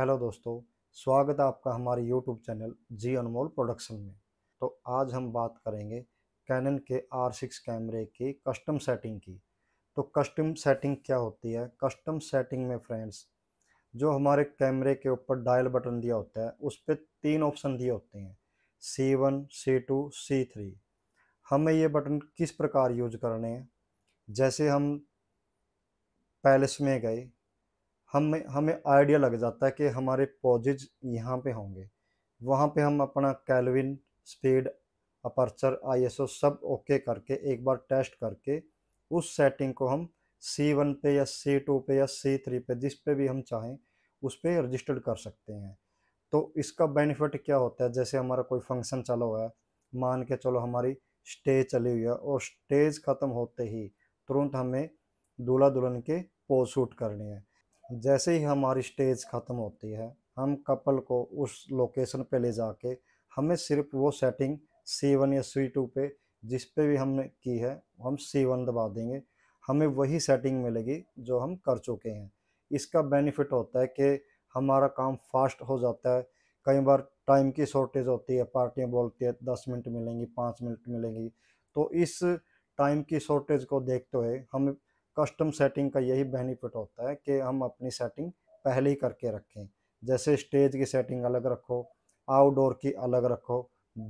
hello दोस्तों स्वागत है आपका हमारे YouTube channel G Anmol production में तो आज हम बात करेंगे कैनन के आर सिक्स कैमरे की कस्टम सेटिंग की तो कस्टम सेटिंग क्या होती है कस्टम सेटिंग में फ्रेंड्स जो हमारे कैमरे के ऊपर डायल बटन दिया होता है उस पर तीन ऑप्शन दिए होते हैं C one C two C three हमें ये बटन किस प्रकार यूज करने हैं जैसे हम पैलेस में गए हमें हमें आइडिया लग जाता है कि हमारे पॉजिज यहाँ पे होंगे वहाँ पे हम अपना कैलविन स्पीड अपर्चर आईएसओ सब ओके करके एक बार टेस्ट करके उस सेटिंग को हम सी वन पे या सी टू पे या सी थ्री पे जिस पे भी हम चाहें उस पर रजिस्टर्ड कर सकते हैं तो इसका बेनिफिट क्या होता है जैसे हमारा कोई फंक्शन चला हुआ है मान के चलो हमारी स्टेज चली हुई है और स्टेज ख़त्म होते ही तुरंत हमें दूल्हा दुल्हन के पोज शूट करने हैं जैसे ही हमारी स्टेज ख़त्म होती है हम कपल को उस लोकेशन पे ले जाके हमें सिर्फ वो सेटिंग सी वन या सी टू पे जिस पे भी हमने की है हम सी वन दबा देंगे हमें वही सेटिंग मिलेगी जो हम कर चुके हैं इसका बेनिफिट होता है कि हमारा काम फास्ट हो जाता है कई बार टाइम की शॉर्टेज होती है पार्टियाँ बोलती है दस मिनट मिलेंगी पाँच मिनट मिलेंगी तो इस टाइम की शॉर्टेज को देखते हुए हम कस्टम सेटिंग का यही बेनिफिट होता है कि हम अपनी सेटिंग पहले ही करके रखें जैसे स्टेज की सेटिंग अलग रखो आउटडोर की अलग रखो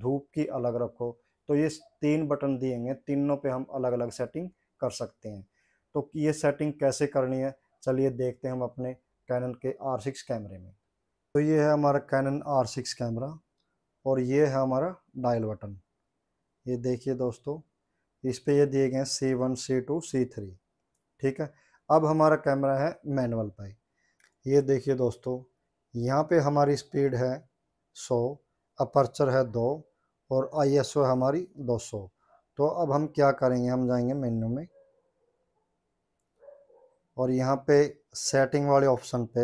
धूप की अलग रखो तो ये तीन बटन दिए गए तीनों पे हम अलग अलग सेटिंग कर सकते हैं तो ये सेटिंग कैसे करनी है चलिए देखते हैं हम अपने कैनन के आर सिक्स कैमरे में तो ये है हमारा कैनन आर सिक्स कैमरा और ये है हमारा डायल बटन ये देखिए दोस्तों इस पर ये दिए गए C one C two C three ठीक है अब हमारा कैमरा है मैनुअल पाई ये देखिए दोस्तों यहाँ पे हमारी स्पीड है 100 अपर्चर है दो और आई एस है हमारी 200 तो अब हम क्या करेंगे हम जाएंगे मेन्यू में और यहाँ पे सेटिंग वाले ऑप्शन पे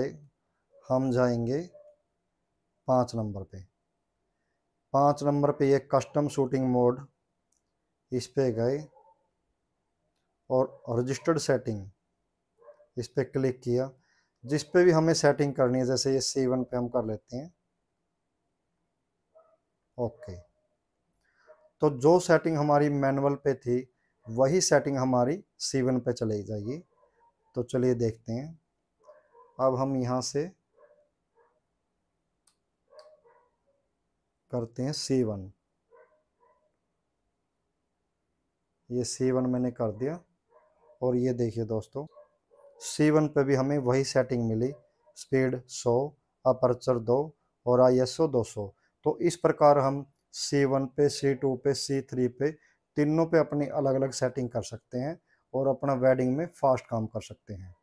हम जाएंगे पाँच नंबर पे पाँच नंबर पे ये कस्टम शूटिंग मोड इस पे गए और रजिस्टर्ड सेटिंग इस पर क्लिक किया जिस पे भी हमें सेटिंग करनी है जैसे ये सी वन पे हम कर लेते हैं ओके तो जो सेटिंग हमारी मैनुअल पे थी वही सेटिंग हमारी सी वन पे चली जाएगी तो चलिए देखते हैं अब हम यहाँ से करते हैं सी वन ये सी वन मैंने कर दिया और ये देखिए दोस्तों सी वन पर भी हमें वही सेटिंग मिली स्पीड 100 अपर्चर 2 और आई एस ओ दो तो इस प्रकार हम सी वन पे सी टू पे सी थ्री पे तीनों पे अपनी अलग अलग सेटिंग कर सकते हैं और अपना वेडिंग में फास्ट काम कर सकते हैं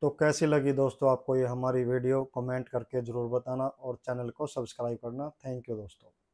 तो कैसी लगी दोस्तों आपको ये हमारी वीडियो कमेंट करके ज़रूर बताना और चैनल को सब्सक्राइब करना थैंक यू दोस्तों